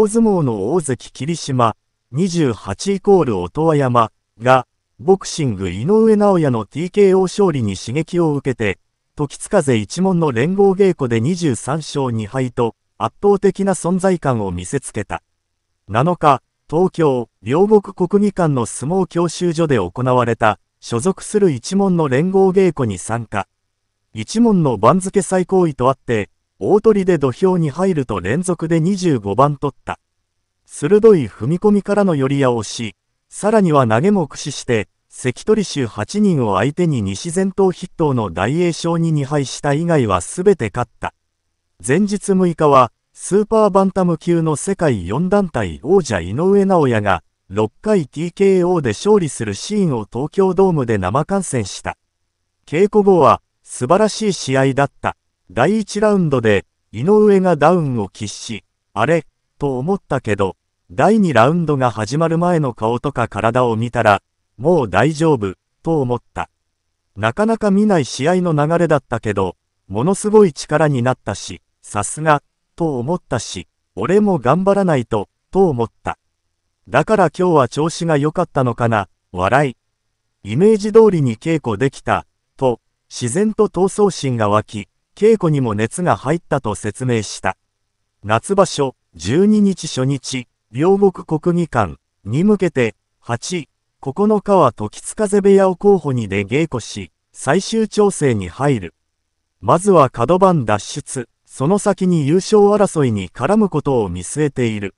大相撲の大関霧島、28イコール音羽山が、ボクシング井上直也の TKO 勝利に刺激を受けて、時津風一門の連合稽古で23勝2敗と、圧倒的な存在感を見せつけた。7日、東京、両国国技館の相撲教習所で行われた、所属する一門の連合稽古に参加。一門の番付最高位とあって、大取りで土俵に入ると連続で25番取った。鋭い踏み込みからの寄りいをし、さらには投げも駆使して、関取衆8人を相手に西前頭筆頭の大栄翔に2敗した以外は全て勝った。前日6日は、スーパーバンタム級の世界4団体王者井上尚弥が、6回 TKO で勝利するシーンを東京ドームで生観戦した。稽古後は、素晴らしい試合だった。第1ラウンドで井上がダウンを喫し、あれと思ったけど、第2ラウンドが始まる前の顔とか体を見たら、もう大丈夫、と思った。なかなか見ない試合の流れだったけど、ものすごい力になったし、さすが、と思ったし、俺も頑張らないと、と思った。だから今日は調子が良かったのかな、笑い。イメージ通りに稽古できた、と、自然と闘争心が湧き、稽古にも熱が入ったと説明した。夏場所12日初日、両国国技館に向けて、8、9日は時津風部屋を候補にで稽古し、最終調整に入る。まずは角番脱出、その先に優勝争いに絡むことを見据えている。